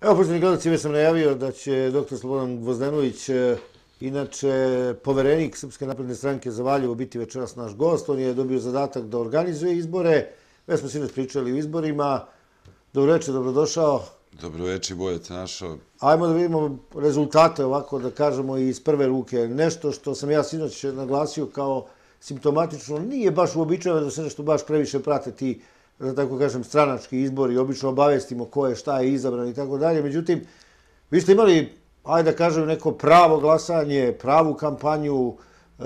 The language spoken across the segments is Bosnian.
Evo, poštovni gledalci, već sam najavio da će dr. Slobodan Vozdenović, e, inače poverenik Srpske napredne stranke za Valjevo, biti večeras naš gost. On je dobio zadatak da organizuje izbore. Već smo sinoć pričali o izborima. Dobroveče, dobrodošao. Dobro Dobroveče, bolje te našao. Ajmo da vidimo rezultate ovako, da kažemo, iz prve ruke. Nešto što sam ja sinoć naglasio kao simptomatično, nije baš uobičajeno da se nešto baš previše prate ti da tako kažem, stranački izbor i obično obavestimo ko je šta je izabran i tako dalje. Međutim, vi ste imali, ajde da kažem, neko pravo glasanje, pravu kampanju, e,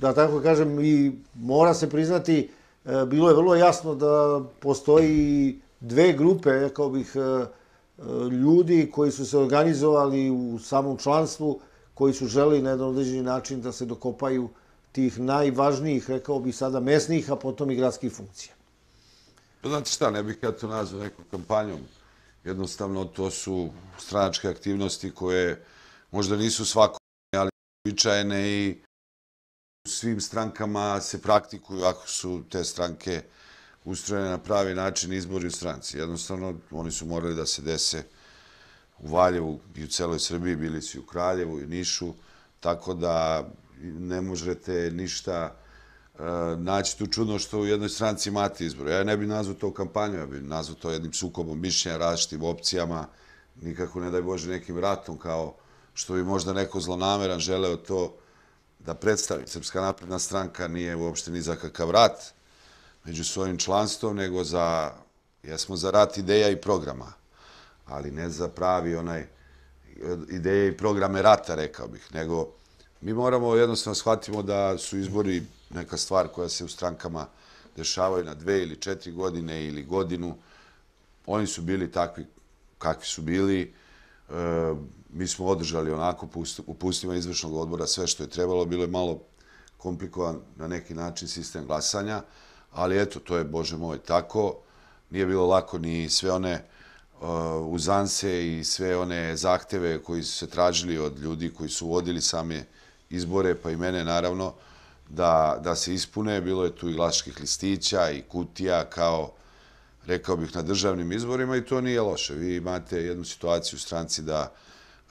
da tako kažem, i mora se priznati, e, bilo je vrlo jasno da postoji dve grupe, rekao bih, e, ljudi koji su se organizovali u samom članstvu, koji su želi na jedan određeni način da se dokopaju tih najvažnijih, rekao bih sada, mesnih, a potom i gradskih funkcija. Pa znate šta, ne bih ja to nazvao nekom kampanjom. Jednostavno, to su stranačke aktivnosti koje možda nisu svakome, ali običajene i u svim strankama se praktikuju ako su te stranke ustrojene na pravi način izbori u stranci. Jednostavno, oni su morali da se dese u Valjevu i u celoj Srbiji, bili su i u Kraljevu i Nišu, tako da ne možete ništa Eh, naći tu čudno što u jednoj stranci imate izbor. Ja ne bih nazvao to kampanju, ja bih nazvao to jednim sukobom mišljenja, različitim opcijama, nikako ne daj Bože nekim ratom kao što bi možda neko zlonameran želeo to da predstavi. Srpska napredna stranka nije uopšte ni za kakav rat među svojim članstvom, nego za, jesmo za rat ideja i programa, ali ne za pravi onaj eh, ideje i programe rata, rekao bih, nego... Mi moramo jednostavno shvatimo da su izbori neka stvar koja se u strankama dešavaju na dve ili četiri godine ili godinu. Oni su bili takvi kakvi su bili. E, mi smo održali onako u pustima izvršnog odbora sve što je trebalo. Bilo je malo komplikovan na neki način sistem glasanja, ali eto, to je, Bože moj, tako. Nije bilo lako ni sve one e, uzanse i sve one zahteve koji su se tražili od ljudi koji su vodili same izvršnje izbore, pa i mene naravno, da se ispune. Bilo je tu i glaskih listića i kutija kao, rekao bih, na državnim izborima i to nije loše. Vi imate jednu situaciju u stranci da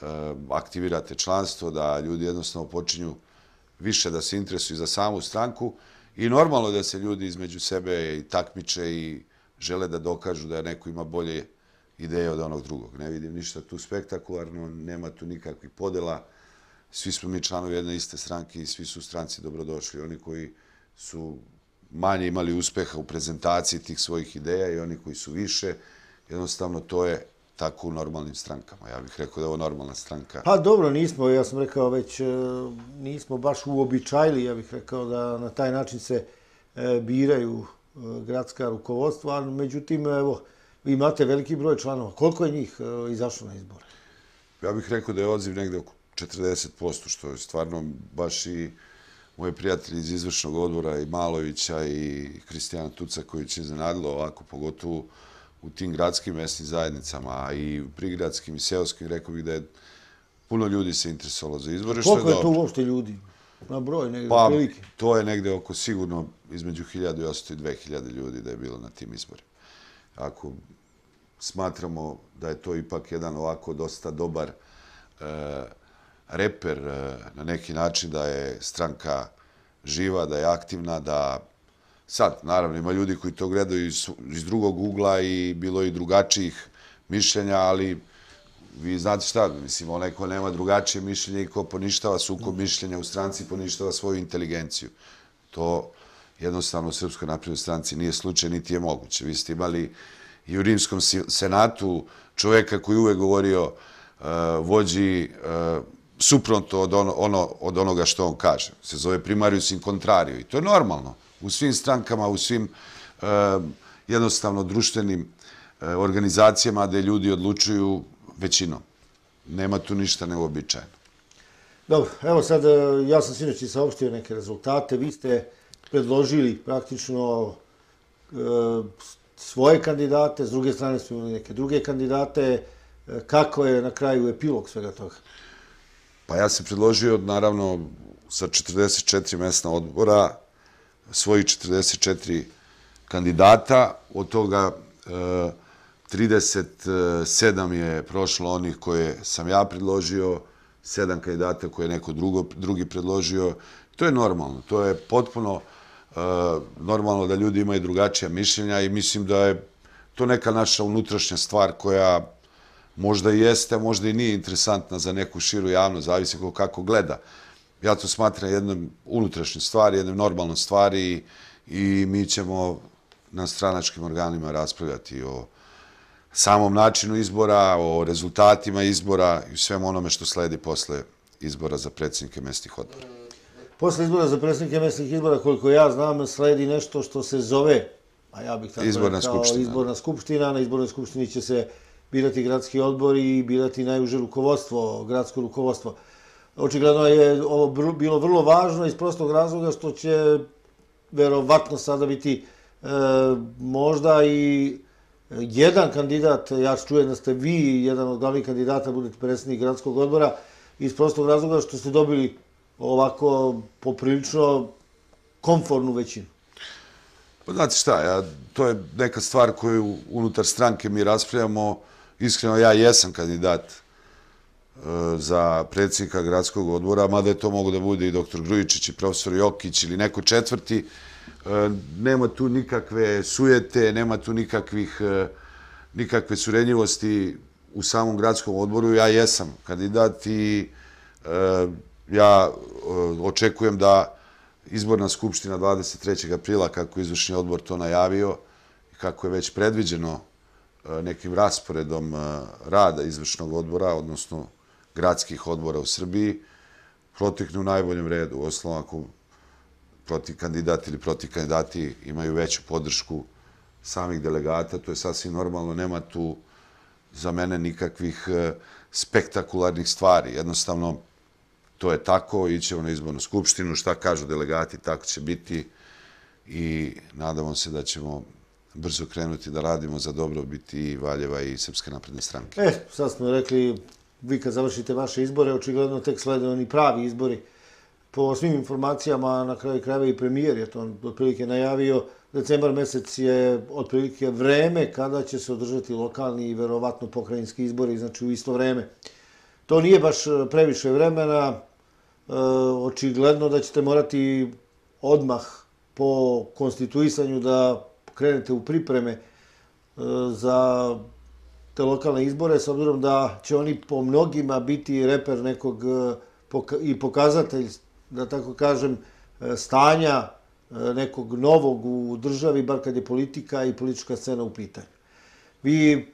eh, aktivirate članstvo, da ljudi jednostavno počinju više da se interesuju za samu stranku i normalno da se ljudi između sebe i takmiče i žele da dokažu da neko ima bolje ideje od onog drugog. Ne vidim ništa tu spektakularno, nema tu nikakvih podela, podela, svi smo mi članovi jedne iste stranke i svi su stranci dobrodošli. Oni koji su manje imali uspeha u prezentaciji tih svojih ideja i oni koji su više, jednostavno to je tako u normalnim strankama. Ja bih rekao da je ovo normalna stranka. Pa dobro, nismo, ja sam rekao već, e, nismo baš uobičajili, ja bih rekao da na taj način se e, biraju e, gradska rukovodstva, međutim, evo, vi imate veliki broj članova. Koliko je njih izašlo na izbor? Ja bih rekao da je odziv negde oko 40%, što je stvarno baš i moji prijatelji iz izvršnog odbora i Malovića i Kristijana Tuca koji će zanadilo ovako, pogotovo u tim gradskim mesnim zajednicama, a i prigradskim i seoskim, rekao bih da je puno ljudi se interesovalo za izbore. Koliko što je, je to uopšte ljudi? Na broj, negdje pa, prilike? To je negde oko sigurno između 1800 i 2000 ljudi da je bilo na tim izborima. Ako smatramo da je to ipak jedan ovako dosta dobar e, reper eh, na neki način da je stranka živa, da je aktivna, da sad, naravno, ima ljudi koji to gledaju iz drugog ugla i bilo je i drugačijih mišljenja, ali vi znate šta, mislim, onaj ko nema drugačije mišljenje i ko poništava suko mišljenja u stranci, poništava svoju inteligenciju. To jednostavno u Srpskoj naprednoj stranci nije slučaj, niti je moguće. Vi ste imali i u Rimskom senatu čoveka koji uvek govorio eh, vođi eh, suprotno od, ono, ono, od onoga što on kaže. Se zove primarius in contrario i to je normalno. U svim strankama, u svim e, jednostavno društvenim e, organizacijama gde ljudi odlučuju većino. Nema tu ništa neobičajno. Dobro, evo sad, eh, ja sam sinoć i saopštio neke rezultate. Vi ste predložili praktično e, svoje kandidate, s druge strane su imali neke druge kandidate. E, kako je na kraju epilog svega toga? Pa ja sam predložio, naravno, sa 44 mesna odbora, svoji 44 kandidata, od toga 37 e, je prošlo onih koje sam ja predložio, 7 kandidata koje je neko drugi predložio. To je normalno, to je potpuno e, normalno da ljudi imaju drugačija mišljenja i mislim da je to neka naša unutrašnja stvar koja možda i jeste, možda i nije interesantna za neku širu javnost, zavisi ko kako gleda. Ja to smatram jednom unutrašnjom stvari, jednom normalnom stvari i, mi ćemo na stranačkim organima raspravljati o samom načinu izbora, o rezultatima izbora i svemu onome što sledi posle izbora za predsjednike mesnih odbora. Posle izbora za predsjednike mesnih izbora, koliko ja znam, sledi nešto što se zove, a ja bih tako izborna rekao, skupština. izborna skupština. Na izbornoj skupštini će se birati gradski odbor i birati najuže rukovodstvo, gradsko rukovodstvo. Očigledno je ovo bilo vrlo važno iz prostog razloga što će verovatno sada biti e, možda i jedan kandidat, ja čujem da ste vi jedan od glavnih kandidata, budete predsjednik gradskog odbora, iz prostog razloga što ste dobili ovako poprilično konfornu većinu. Pa znate šta, ja, to je neka stvar koju unutar stranke mi raspravljamo, iskreno ja jesam kandidat e, za predsjednika gradskog odbora, mada je to mogo da bude i doktor Grujičić i profesor Jokić ili neko četvrti, e, nema tu nikakve sujete, nema tu nikakvih e, nikakve surenjivosti u samom gradskom odboru. Ja jesam kandidat i ja očekujem da izborna skupština 23. aprila, kako je izvršni odbor to najavio, kako je već predviđeno E, nekim rasporedom e, rada izvršnog odbora, odnosno gradskih odbora u Srbiji, protiknu u najboljem redu. Osnovno, ako kandidati ili protikandidati imaju veću podršku samih delegata, to je sasvim normalno, nema tu za mene nikakvih e, spektakularnih stvari. Jednostavno, to je tako, ićemo na izbornu skupštinu, šta kažu delegati, tako će biti i nadamo se da ćemo brzo krenuti da radimo za dobrobit i Valjeva i Srpske napredne stranke. E, sad smo rekli, vi kad završite vaše izbore, očigledno tek slede oni pravi izbori. Po svim informacijama, na kraju krajeva i premijer je to otprilike najavio, decembar mesec je otprilike vreme kada će se održati lokalni i verovatno pokrajinski izbori, znači u isto vreme. To nije baš e, previše vremena, e, očigledno da ćete morati odmah po konstituisanju da krenete u pripreme e, za te lokalne izbore, s obzirom da će oni po mnogima biti reper nekog e, i pokazatelj, da tako kažem, e, stanja nekog novog u državi, bar kad je politika i politička scena u pitanju. Vi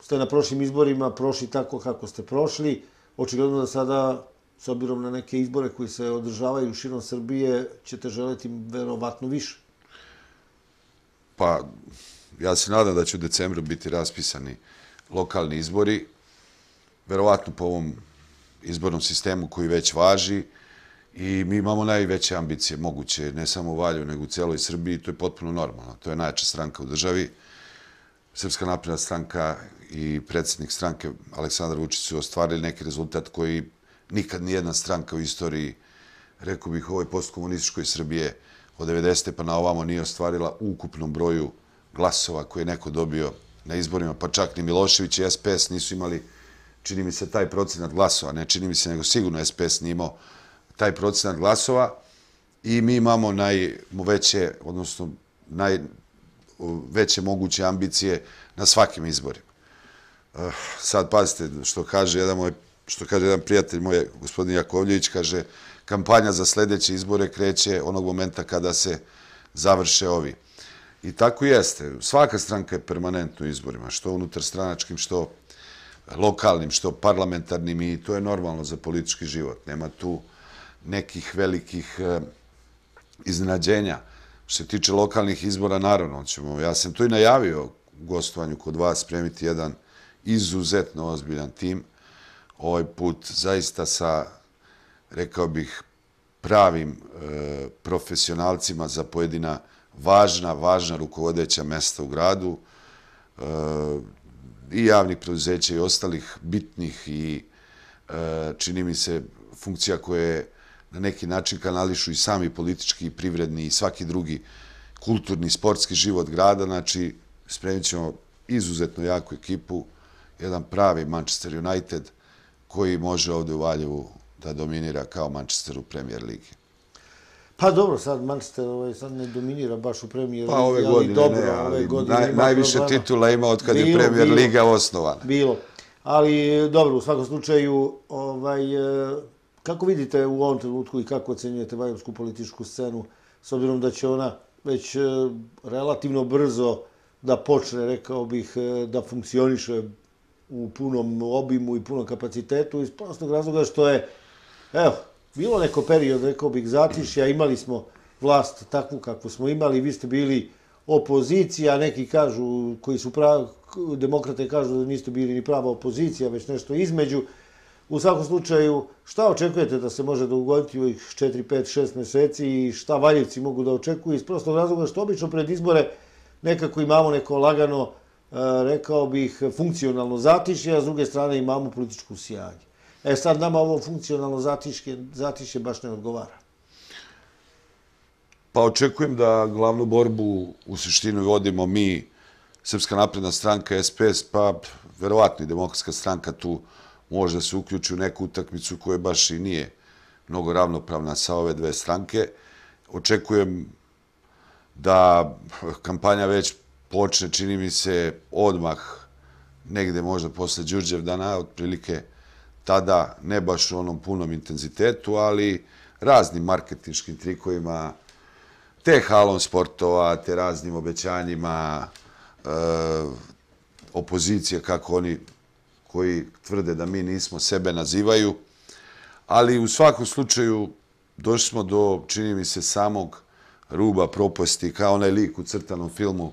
ste na prošlim izborima prošli tako kako ste prošli. Očigledno da sada, s obzirom na neke izbore koji se održavaju u širom Srbije, ćete želiti verovatno više. Pa, ja se nadam da će u decembru biti raspisani lokalni izbori, verovatno po ovom izbornom sistemu koji već važi i mi imamo najveće ambicije moguće, ne samo u Valju, nego u cijeloj Srbiji i to je potpuno normalno. To je najjača stranka u državi. Srpska napredna stranka i predsjednik stranke Aleksandar Vučić su ostvarili neki rezultat koji nikad nijedna stranka u istoriji, rekao bih, ovoj postkomunističkoj Srbije od 90. pa na ovamo nije ostvarila ukupnom broju glasova koje je neko dobio na izborima, pa čak ni Milošević i SPS nisu imali, čini mi se, taj procenat glasova. Ne čini mi se, nego sigurno SPS nije imao taj procenat glasova i mi imamo najveće, odnosno najveće moguće ambicije na svakim izborima. Eh, sad pazite što kaže jedan moj, što kaže jedan prijatelj moj, gospodin Jakovljević, kaže, kampanja za sljedeće izbore kreće onog momenta kada se završe ovi. I tako jeste. Svaka stranka je permanentno u izborima, što unutar stranačkim, što lokalnim, što parlamentarnim i to je normalno za politički život. Nema tu nekih velikih e, iznenađenja. Što se tiče lokalnih izbora, naravno, ja sam to i najavio u gostovanju kod vas, spremiti jedan izuzetno ozbiljan tim. Ovaj put zaista sa rekao bih, pravim e, profesionalcima za pojedina važna, važna rukovodeća mesta u gradu e, i javnih preduzeća i ostalih bitnih i e, čini mi se funkcija koje na neki način kanališu i sami politički, i privredni i svaki drugi kulturni, sportski život grada. Znači, spremit ćemo izuzetno jaku ekipu, jedan pravi Manchester United koji može ovde u Valjevu da dominira kao Manchester u Premier Ligi. Pa dobro, sad Manchester ovaj, ne dominira baš u Premier pa Ligi, ali dobro, ove godine ima... Najviše titula ima od kada je Premier Liga osnovana. Bilo, ali dobro, u svakom slučaju, ovaj, eh, kako vidite u ovom trenutku i kako ocenjujete vajomsku političku scenu, s obzirom da će ona već eh, relativno brzo da počne, rekao bih, eh, da funkcioniše u punom obimu i punom kapacitetu, iz prostog razloga što je... Evo, bilo neko period, rekao bih, zatišja, imali smo vlast takvu kako smo imali, vi ste bili opozicija, neki kažu, koji su pravi, demokrate kažu da niste bili ni prava opozicija, već nešto između. U svakom slučaju, šta očekujete da se može dogoditi u ih 4, 5, 6 meseci i šta valjevci mogu da očekuju iz prostog razloga što obično pred izbore nekako imamo neko lagano, e, rekao bih, funkcionalno zatišje, a s druge strane imamo političku sjanje. E sad nama ovo funkcionalno zatišće baš ne odgovara. Pa očekujem da glavnu borbu u suštinu vodimo mi, Srpska napredna stranka, SPS, pa verovatno i demokratska stranka tu može da se uključi u neku utakmicu koja baš i nije mnogo ravnopravna sa ove dve stranke. Očekujem da kampanja već počne, čini mi se, odmah, negde možda posle Đurđevdana, otprilike učinjeni, tada ne baš u onom punom intenzitetu, ali raznim marketičkim trikovima, te halom sportova, te raznim obećanjima, eh, opozicije kako oni koji tvrde da mi nismo sebe nazivaju, ali u svakom slučaju došli smo do, čini mi se, samog ruba propasti, kao onaj lik u crtanom filmu,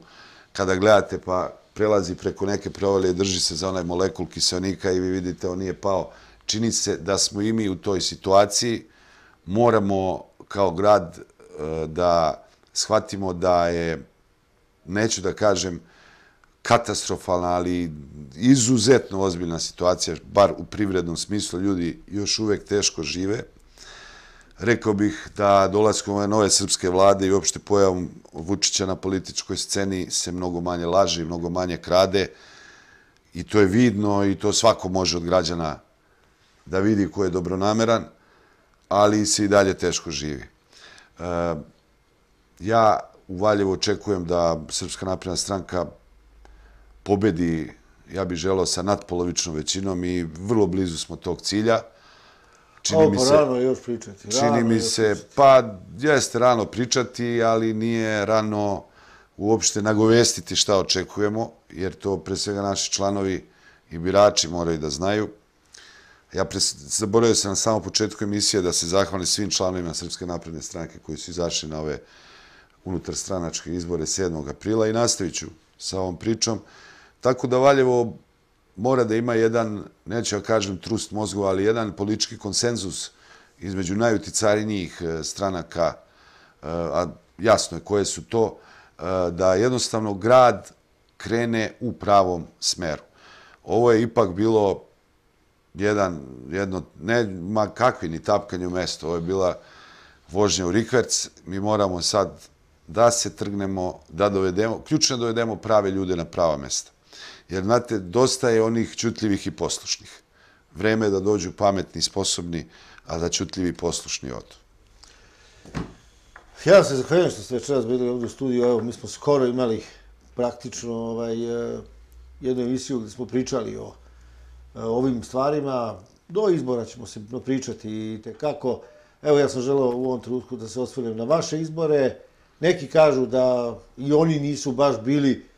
kada gledate pa prelazi preko neke provalje, drži se za onaj molekul kiselnika i vi vidite, on nije pao. Čini se da smo i mi u toj situaciji. Moramo kao grad e, da shvatimo da je, neću da kažem, katastrofalna, ali izuzetno ozbiljna situacija, bar u privrednom smislu, ljudi još uvek teško žive. Rekao bih da dolazkom ove nove srpske vlade i uopšte pojavom Vučića na političkoj sceni se mnogo manje laže i mnogo manje krade. I to je vidno i to svako može od građana da vidi ko je dobronameran, ali se i dalje teško živi. E, ja u Valjevo očekujem da Srpska napredna stranka pobedi, ja bih želao, sa nadpolovičnom većinom i vrlo blizu smo tog cilja. Čini mi se, rano još pričati. čini mi se, pa jeste rano pričati, ali nije rano uopšte nagovestiti šta očekujemo, jer to pre svega naši članovi i birači moraju da znaju. Ja zaboravio sam na samo početku emisije da se zahvalim svim članovima Srpske napredne stranke koji su izašli na ove unutar stranačke izbore 7. aprila i nastavit ću sa ovom pričom. Tako da Valjevo mora da ima jedan, neću ja kažem trust mozgu, ali jedan politički konsenzus između najuticarinijih e, stranaka, e, a jasno je koje su to, e, da jednostavno grad krene u pravom smeru. Ovo je ipak bilo jedan, jedno, ne, ma kakvi ni tapkanje u mesto, ovo je bila vožnja u Rikverc, mi moramo sad da se trgnemo, da dovedemo, ključno dovedemo prave ljude na prava mesta. Jer, znate, dosta je onih čutljivih i poslušnih. Vreme je da dođu pametni i sposobni, a da čutljivi i poslušni odu. Ja se zahvaljujem što ste večeras bili ovdje u studiju. Evo, mi smo skoro imali praktično ovaj, eh, jednu emisiju gdje smo pričali o, eh, ovim stvarima. Do izbora ćemo se pričati i tekako. Evo, ja sam želeo u ovom trenutku da se osvrnem na vaše izbore. Neki kažu da i oni nisu baš bili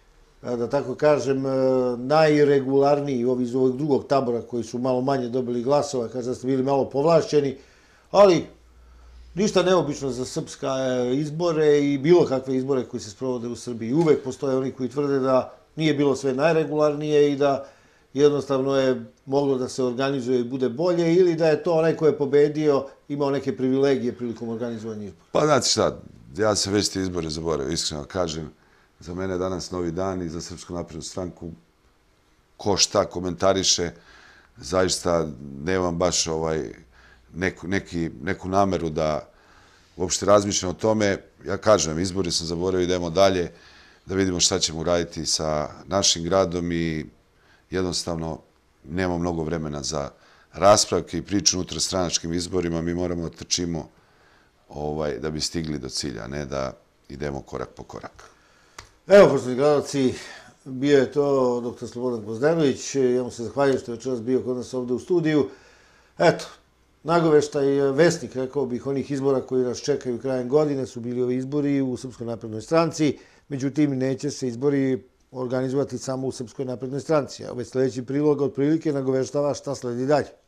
E, da tako kažem, e, najregularniji ovi iz ovog drugog tabora koji su malo manje dobili glasova kad ste bili malo povlašćeni, ali ništa neobično za srpska e, izbore i bilo kakve izbore koji se sprovode u Srbiji. Uvek postoje oni koji tvrde da nije bilo sve najregularnije i da jednostavno je moglo da se organizuje i bude bolje ili da je to onaj ko je pobedio imao neke privilegije prilikom organizovanja izbora. Pa znate šta, ja sam već te izbore zaboravio, iskreno kažem za mene danas novi dan i za Srpsku naprednu stranku ko šta komentariše, zaista nemam baš ovaj, neku, neki, neku nameru da uopšte razmišljam o tome. Ja kažem, izbori sam zaboravio, idemo dalje da vidimo šta ćemo uraditi sa našim gradom i jednostavno nema mnogo vremena za raspravke i priču unutra stranačkim izborima. Mi moramo da trčimo ovaj, da bi stigli do cilja, ne da idemo korak po korak. Evo, poštovni gledalci, bio je to dr. Slobodan Gvozdenović. Ja mu se zahvaljujem što je večeras bio kod nas ovdje u studiju. Eto, nagoveštaj vesnik, rekao bih, onih izbora koji nas čekaju krajem godine su bili ovi izbori u Srpskoj naprednoj stranci. Međutim, neće se izbori organizovati samo u Srpskoj naprednoj stranci. Ove sljedeći prilog otprilike nagoveštava šta sledi dalje.